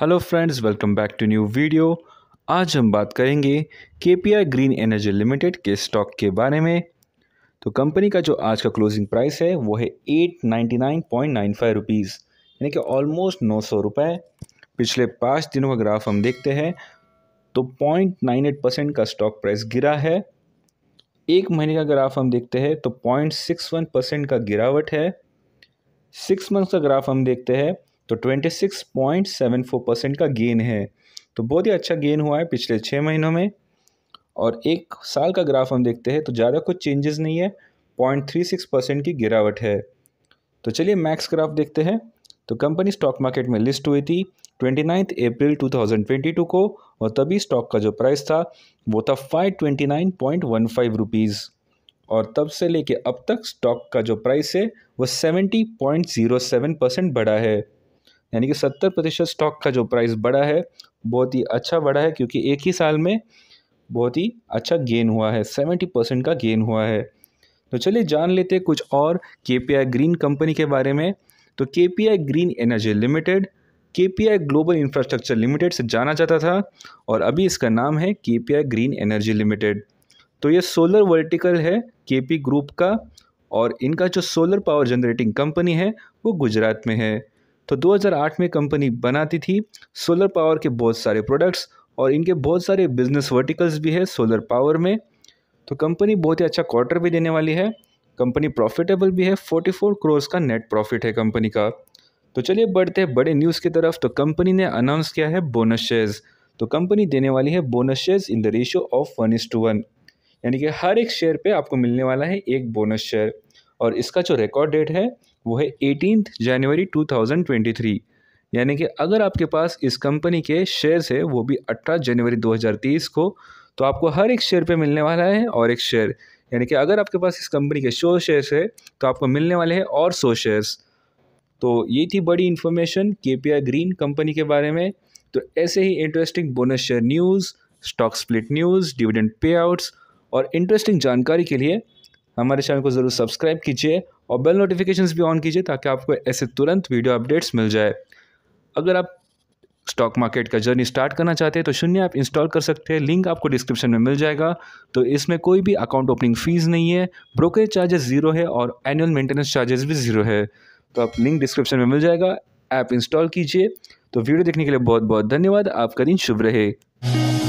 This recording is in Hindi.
hello friends welcome back to new video आज हम बात करेंगे K P I green energy limited के स्टॉक के बारे में तो कंपनी का जो आज का क्लोजिंग प्राइस है वो है eight ninety nine point nine five rupees यानी कि ऑलमोस्ट नौ सौ रुपये पिछले पाँच दिनों का ग्राफ हम देखते हैं तो पॉइंट नाइन एट परसेंट का स्टॉक प्राइस गिरा है एक महीने का ग्राफ हम देखते हैं तो पॉइंट सिक्स वन परसेंट का गिरावट है सिक्स मंथ का ग्राफ हम देखते हैं तो 26.74 परसेंट का गेन है तो बहुत ही अच्छा गेन हुआ है पिछले छः महीनों में और एक साल का ग्राफ हम देखते हैं तो ज़्यादा कुछ चेंजेस नहीं है पॉइंट थ्री सिक्स परसेंट की गिरावट है तो चलिए मैक्स ग्राफ देखते हैं तो कंपनी स्टॉक मार्केट में लिस्ट हुई थी twenty ninth April two thousand twenty two को और तभी स्टॉक का जो प्राइस था वो था five twenty nine point one five rupees और तब से लेके अब तक स्टॉक का जो प्राइस है वो seventy point zero seven percent बढ़ा है यानी कि सत्तर प्रतिशत स्टॉक का जो प्राइस बढ़ा है बहुत ही अच्छा बढ़ा है क्योंकि एक ही साल में बहुत ही अच्छा गेन हुआ है सेवेंटी परसेंट का गेन हुआ है तो चलिए जान लेते कुछ और के पी आई ग्रीन कंपनी के बारे में तो K P I green energy limited K P I global infrastructure limited से जाना जाता था और अभी इसका नाम है K P I green energy limited तो ये सोलर वर्टिकल है के पी ग्रुप का और इनका जो सोलर पावर जनरेटिंग कंपनी है वो गुजरात में है तो 2008 में कंपनी बनाती थी सोलर पावर के बहुत सारे प्रोडक्ट्स और इनके बहुत सारे बिजनेस वर्टिकल्स भी है सोलर पावर में तो कंपनी बहुत ही अच्छा क्वार्टर भी देने वाली है कंपनी प्रॉफिटेबल भी है 44 करोड़ का नेट प्रॉफिट है कंपनी का तो चलिए बढ़ते हैं बड़े न्यूज़ की तरफ तो कंपनी ने अनाउंस किया है बोनस शेयर्स तो कंपनी देने वाली है bonus shares in the ratio of one is to one यानी कि हर एक शेयर पे आपको मिलने वाला है एक बोनस शेयर और इसका जो रिकॉर्ड डेट है वो है एटीन जनवरी 2023 यानी कि अगर आपके पास इस कंपनी के शेयर्स है वो भी 18 जनवरी तेईस को तो आपको हर एक शेयर पे मिलने वाला है और एक शेयर यानी कि अगर आपके पास इस कंपनी के सौ शेयर्स है तो आपको मिलने वाले हैं और सौ शेयर्स तो ये थी बड़ी इन्फॉर्मेशन के ग्रीन कंपनी के बारे में तो ऐसे ही interesting bonus share news stock split news dividend payouts और इंटरेस्टिंग जानकारी के लिए हमारे चैनल को ज़रूर सब्सक्राइब कीजिए और बेल नोटिफिकेशंस भी ऑन कीजिए ताकि आपको ऐसे तुरंत वीडियो अपडेट्स मिल जाए अगर आप स्टॉक मार्केट का जर्नी स्टार्ट करना चाहते हैं तो शून्य आप इंस्टॉल कर सकते हैं लिंक आपको डिस्क्रिप्शन में मिल जाएगा तो इसमें कोई भी अकाउंट ओपनिंग फ़ीस नहीं है ब्रोकरेज चार्जेस ज़ीरो है और एनुअल मेंटेनेंस चार्जेस भी ज़ीरो है तो आप लिंक डिस्क्रिप्शन में मिल जाएगा ऐप इंस्टॉल कीजिए तो वीडियो देखने के लिए बहुत बहुत धन्यवाद आपका दिन शुभ रहे